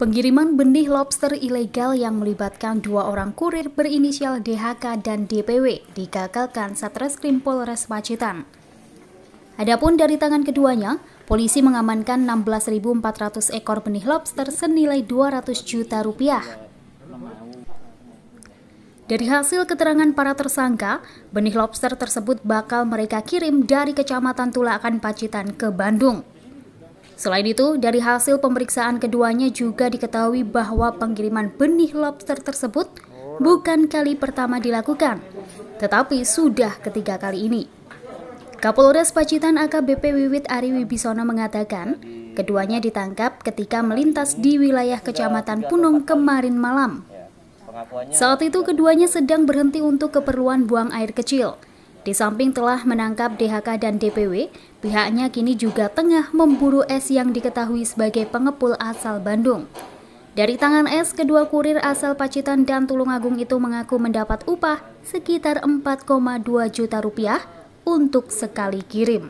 Pengiriman benih lobster ilegal yang melibatkan dua orang kurir berinisial DHK dan DPW digagalkan Satreskrim Polres Pacitan. Adapun dari tangan keduanya, polisi mengamankan 16.400 ekor benih lobster senilai 200 juta rupiah. Dari hasil keterangan para tersangka, benih lobster tersebut bakal mereka kirim dari Kecamatan Tulakan Pacitan ke Bandung. Selain itu, dari hasil pemeriksaan keduanya juga diketahui bahwa pengiriman benih lobster tersebut bukan kali pertama dilakukan, tetapi sudah ketiga kali ini. Kapolres Pacitan AKBP Wiwit Ari Wibisono mengatakan, keduanya ditangkap ketika melintas di wilayah Kecamatan Punung kemarin malam. Saat itu keduanya sedang berhenti untuk keperluan buang air kecil di samping telah menangkap DHK dan DPW, pihaknya kini juga tengah memburu S yang diketahui sebagai pengepul asal Bandung. Dari tangan S, kedua kurir asal Pacitan dan Tulungagung itu mengaku mendapat upah sekitar 4,2 juta rupiah untuk sekali kirim.